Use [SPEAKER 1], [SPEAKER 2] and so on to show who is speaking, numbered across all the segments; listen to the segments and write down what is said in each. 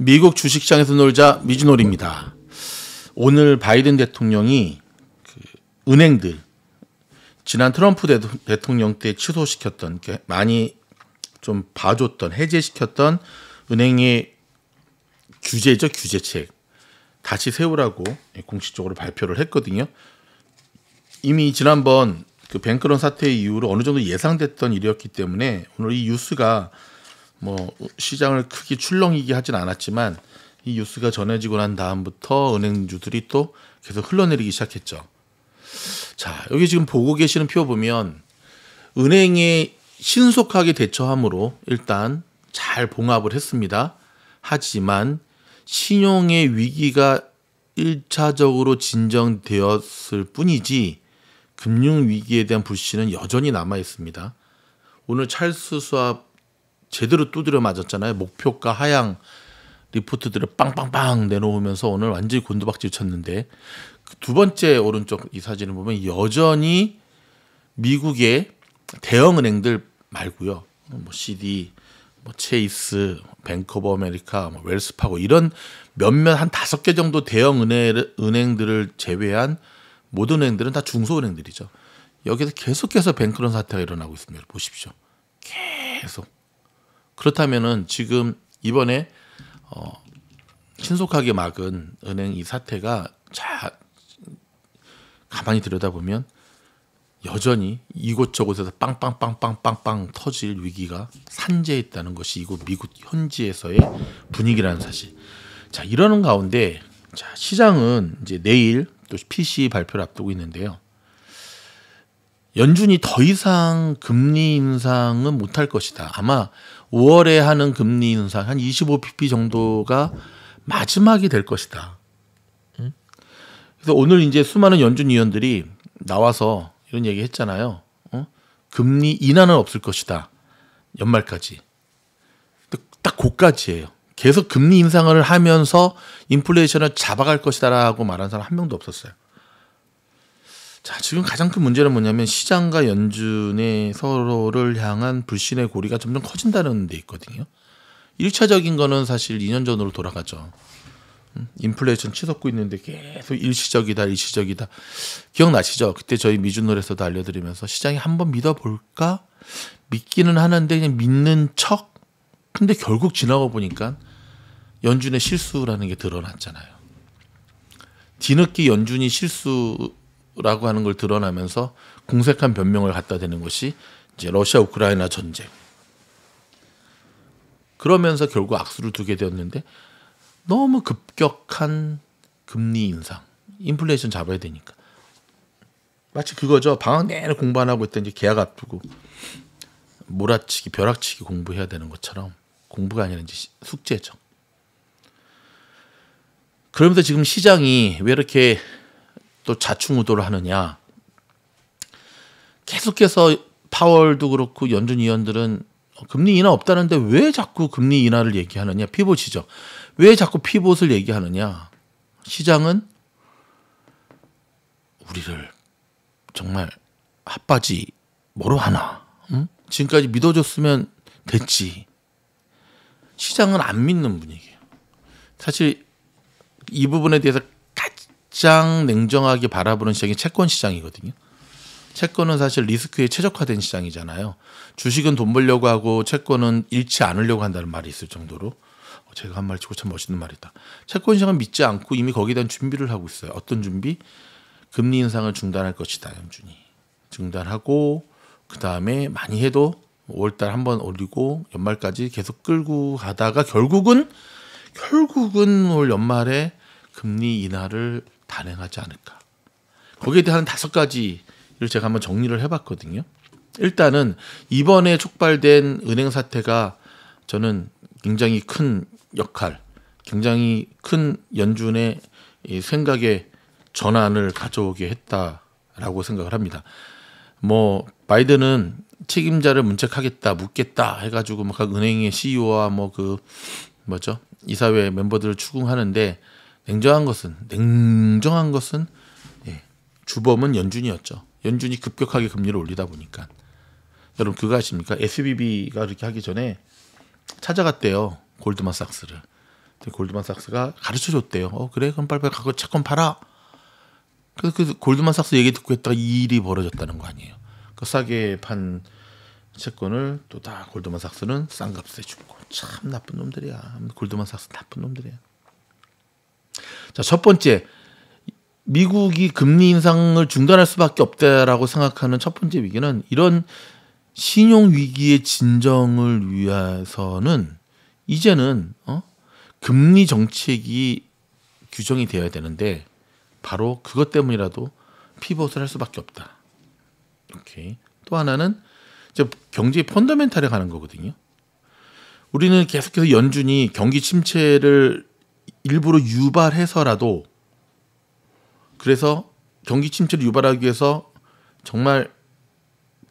[SPEAKER 1] 미국 주식시장에서 놀자 미주놀입니다. 오늘 바이든 대통령이 그 은행들 지난 트럼프 대통령 때 취소시켰던 많이 좀 봐줬던 해제시켰던 은행의 규제죠 규제책 다시 세우라고 공식적으로 발표를 했거든요. 이미 지난번 그 뱅크런 사태 이후로 어느 정도 예상됐던 일이었기 때문에 오늘 이 뉴스가 뭐 시장을 크게 출렁이게 하진 않았지만 이 뉴스가 전해지고 난 다음부터 은행주들이 또 계속 흘러내리기 시작했죠. 자, 여기 지금 보고 계시는 표 보면 은행에 신속하게 대처함으로 일단 잘 봉합을 했습니다. 하지만 신용의 위기가 1차적으로 진정되었을 뿐이지 금융 위기에 대한 불신은 여전히 남아 있습니다. 오늘 찰스 수압 제대로 두드려 맞았잖아요. 목표가 하향 리포트들을 빵빵빵 내놓으면서 오늘 완전히 곤두박질 쳤는데 그 두 번째 오른쪽 이 사진을 보면 여전히 미국의 대형 은행들 말고요. 뭐 CD, 뭐 체이스, 뱅크 오브 아메리카, 뭐 웰스파고 이런 몇몇 한 다섯 개 정도 대형 은행, 은행들을 제외한 모든 은행들은 다 중소은행들이죠. 여기서 계속해서 뱅크런 사태가 일어나고 있습니다. 보십시오. 계속. 그렇다면은 지금 이번에 어, 신속하게 막은 은행 이 사태가 자 가만히 들여다보면 여전히 이곳저곳에서 빵빵빵빵빵빵 터질 위기가 산재해 있다는 것이 이곳 미국 현지에서의 분위기라는 사실. 자 이러는 가운데 자 시장은 이제 내일 또 PC 발표를 앞두고 있는데요. 연준이 더 이상 금리 인상은 못할 것이다. 아마 5월에 하는 금리 인상 한 25pp 정도가 마지막이 될 것이다. 그래서 오늘 이제 수많은 연준 위원들이 나와서 이런 얘기 했잖아요. 어? 금리 인하는 없을 것이다. 연말까지. 딱 고까지예요. 계속 금리 인상을 하면서 인플레이션을 잡아갈 것이다라고 말한 사람 한 명도 없었어요. 자, 지금 가장 큰 문제는 뭐냐면 시장과 연준의 서로를 향한 불신의 고리가 점점 커진다는 데 있거든요. 1차적인 거는 사실 2년 전으로 돌아가죠. 음, 인플레이션 치솟고 있는데 계속 일시적이다, 일시적이다. 기억나시죠? 그때 저희 미준노래에서도 알려드리면서 시장이 한번 믿어볼까? 믿기는 하는데 그냥 믿는 척? 근데 결국 지나고 보니까 연준의 실수라는 게 드러났잖아요. 뒤늦게 연준이 실수 라고 하는 걸 드러나면서 궁색한 변명을 갖다 대는 것이 이제 러시아 우크라이나 전쟁. 그러면서 결국 악수를 두게 되었는데 너무 급격한 금리 인상, 인플레이션 잡아야 되니까. 마치 그거죠. 방학 내내 공부 안 하고 있던 이제 계약 앞두고 몰아치기, 벼락치기 공부해야 되는 것처럼 공부가 아니라 이제 숙제죠. 그러면서 지금 시장이 왜 이렇게 또 자충우도를 하느냐. 계속해서 파월도 그렇고 연준 위원들은 금리 인하 없다는데 왜 자꾸 금리 인하를 얘기하느냐. 피봇이죠. 왜 자꾸 피봇을 얘기하느냐. 시장은 우리를 정말 핫바지 뭐로 하나. 응? 지금까지 믿어줬으면 됐지. 시장은 안 믿는 분위기예요. 사실 이 부분에 대해서 가장 냉정하게 바라보는 시장이 채권 시장이거든요. 채권은 사실 리스크에 최적화된 시장이잖아요. 주식은 돈 벌려고 하고 채권은 잃지 않으려고 한다는 말이 있을 정도로 제가 한 말 치고 참 멋있는 말이다. 채권 시장은 믿지 않고 이미 거기에 대한 준비를 하고 있어요. 어떤 준비? 금리 인상을 중단할 것이다, 연준이. 중단하고 그 다음에 많이 해도 5월달 한 번 올리고 연말까지 계속 끌고 가다가 결국은 결국은 올 연말에 금리 인하를 단행하지 않을까. 거기에 대한 다섯 가지를 제가 한번 정리를 해봤거든요. 일단은 이번에 촉발된 은행 사태가 저는 굉장히 큰 역할, 굉장히 큰 연준의 생각의 전환을 가져오게 했다라고 생각을 합니다. 뭐 바이든은 책임자를 문책하겠다, 묻겠다 해가지고 뭐각 은행의 CEO와 뭐 그 뭐죠 이사회 멤버들을 추궁하는데 냉정한 것은 냉정한 것은 예, 주범은 연준이었죠. 연준이 급격하게 금리를 올리다 보니까 여러분 그거 아십니까? SBB가 그렇게 하기 전에 찾아갔대요 골드만삭스를. 골드만삭스가 가르쳐 줬대요. 어 그래 그럼 빨리빨리 가고 채권 팔아. 그래서 그 골드만삭스 얘기 듣고 했다가 이 일이 벌어졌다는 거 아니에요. 그 싸게 판 채권을 또 다 골드만삭스는 싼 값에 주고 참 나쁜 놈들이야. 골드만삭스 나쁜 놈들이야. 자, 첫 번째 미국이 금리 인상을 중단할 수밖에 없다라고 생각하는 첫 번째 위기는 이런 신용 위기의 진정을 위해서는 이제는 어? 금리 정책이 규정이 되어야 되는데 바로 그것 때문이라도 피벗을 할 수밖에 없다. 오케이. 또 하나는 이제 경제 의 펀더멘탈에 가는 거거든요. 우리는 계속해서 연준이 경기 침체를 일부러 유발해서라도 그래서 경기 침체를 유발하기 위해서 정말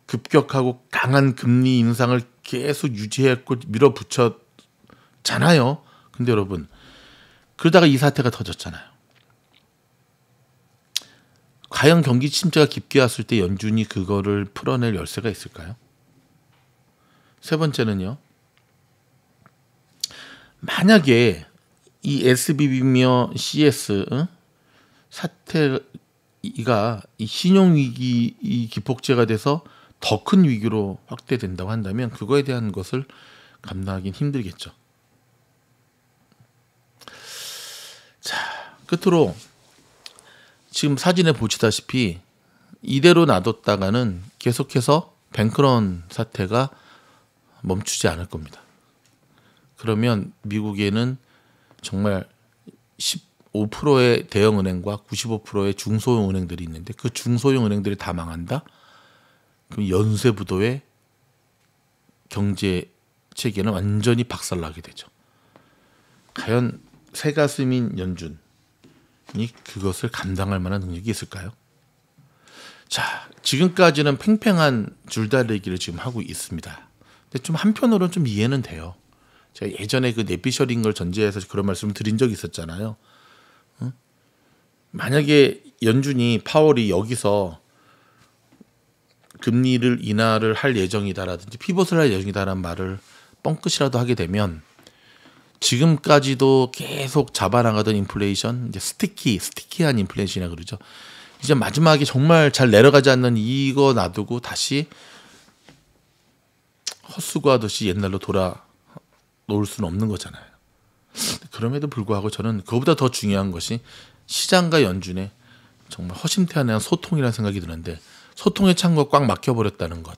[SPEAKER 1] 급격하고 강한 금리 인상을 계속 유지했고 밀어붙였잖아요. 근데 여러분 그러다가 이 사태가 터졌잖아요. 과연 경기 침체가 깊게 왔을 때 연준이 그거를 풀어낼 열쇠가 있을까요? 세 번째는요. 만약에 이 SBB며 CS 사태가 이 신용 위기 이 기폭제가 돼서 더 큰 위기로 확대된다고 한다면 그거에 대한 것을 감당하긴 힘들겠죠. 자, 끝으로 지금 사진에 보시다시피 이대로 놔뒀다가는 계속해서 뱅크런 사태가 멈추지 않을 겁니다. 그러면 미국에는 정말 15%의 대형 은행과 95%의 중소형 은행들이 있는데 그 중소형 은행들이 다 망한다? 그럼 연쇄 부도의 경제 체계는 완전히 박살나게 되죠. 과연 새 가슴인 연준이 그것을 감당할 만한 능력이 있을까요? 자, 지금까지는 팽팽한 줄다리기를 지금 하고 있습니다. 근데 좀 한편으로는 좀 이해는 돼요. 제가 예전에 그 넷피셜인 걸 전제해서 그런 말씀을 드린 적이 있었잖아요. 만약에 연준이 파월이 여기서 금리를 인하를 할 예정이다라든지 피벗을 할 예정이다라는 말을 뻥끗이라도 하게 되면 지금까지도 계속 잡아나가던 인플레이션 이제 스티키 스티키한 인플레이션이라 그러죠. 이제 마지막에 정말 잘 내려가지 않는 이거 놔두고 다시 헛수고하듯이 옛날로 돌아 놓을 수는 없는 거잖아요. 그럼에도 불구하고 저는 그보다 더 중요한 것이 시장과 연준의 정말 허심탄회한 소통이라는 생각이 드는데 소통의 창구가 꽉 막혀버렸다는 것.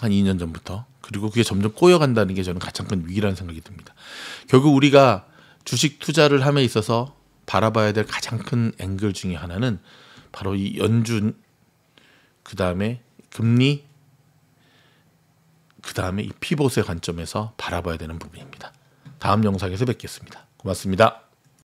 [SPEAKER 1] 한 2년 전부터. 그리고 그게 점점 꼬여간다는 게 저는 가장 큰 위기라는 생각이 듭니다. 결국 우리가 주식 투자를 함에 있어서 바라봐야 될 가장 큰 앵글 중에 하나는 바로 이 연준, 그 다음에 금리, 그 다음에 이 피봇의 관점에서 바라봐야 되는 부분입니다. 다음 영상에서 뵙겠습니다. 고맙습니다.